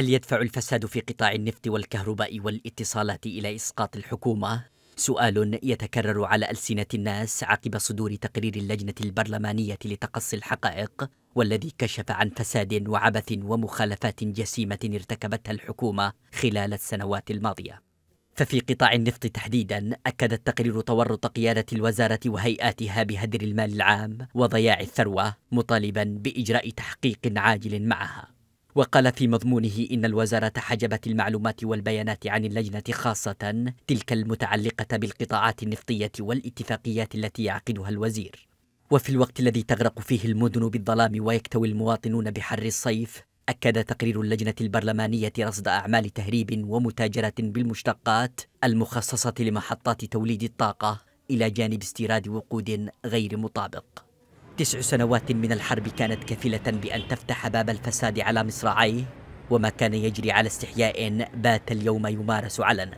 هل يدفع الفساد في قطاع النفط والكهرباء والاتصالات إلى إسقاط الحكومة؟ سؤال يتكرر على ألسنة الناس عقب صدور تقرير اللجنة البرلمانية لتقصي الحقائق والذي كشف عن فساد وعبث ومخالفات جسيمة ارتكبتها الحكومة خلال السنوات الماضية. ففي قطاع النفط تحديدا أكد التقرير تورط قيادة الوزارة وهيئاتها بهدر المال العام وضياع الثروة مطالبا بإجراء تحقيق عاجل معها. وقال في مضمونه إن الوزارة حجبت المعلومات والبيانات عن اللجنة خاصة تلك المتعلقة بالقطاعات النفطية والاتفاقيات التي يعقدها الوزير وفي الوقت الذي تغرق فيه المدن بالظلام ويكتوي المواطنون بحر الصيف أكد تقرير اللجنة البرلمانية رصد أعمال تهريب ومتاجرة بالمشتقات المخصصة لمحطات توليد الطاقة إلى جانب استيراد وقود غير مطابق تسع سنوات من الحرب كانت كفيلة بأن تفتح باب الفساد على مصراعيه وما كان يجري على استحياء بات اليوم يمارس علنا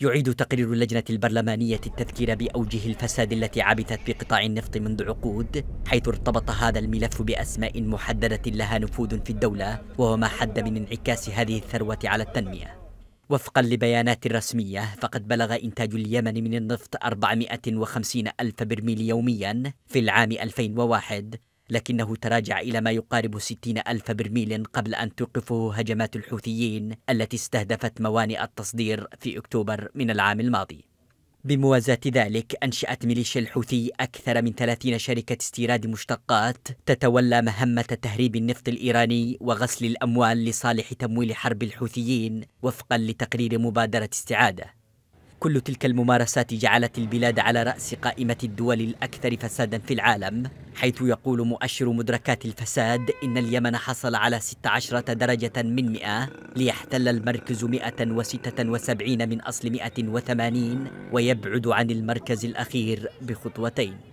يعيد تقرير اللجنة البرلمانية التذكير بأوجه الفساد التي عبثت في قطاع النفط منذ عقود حيث ارتبط هذا الملف بأسماء محددة لها نفوذ في الدولة وهو ما حد من انعكاس هذه الثروة على التنمية وفقا لبيانات رسمية فقد بلغ إنتاج اليمن من النفط 450 ألف برميل يوميا في العام 2001 لكنه تراجع إلى ما يقارب 60 ألف برميل قبل أن توقفه هجمات الحوثيين التي استهدفت موانئ التصدير في أكتوبر من العام الماضي بموازاة ذلك أنشأت ميليشيا الحوثي أكثر من 30 شركة استيراد مشتقات تتولى مهمة تهريب النفط الإيراني وغسل الأموال لصالح تمويل حرب الحوثيين وفقا لتقرير مبادرة استعادة كل تلك الممارسات جعلت البلاد على رأس قائمة الدول الأكثر فسادا في العالم حيث يقول مؤشر مدركات الفساد إن اليمن حصل على 16 درجة من 100 ليحتل المركز 176 من أصل 180 ويبعد عن المركز الأخير بخطوتين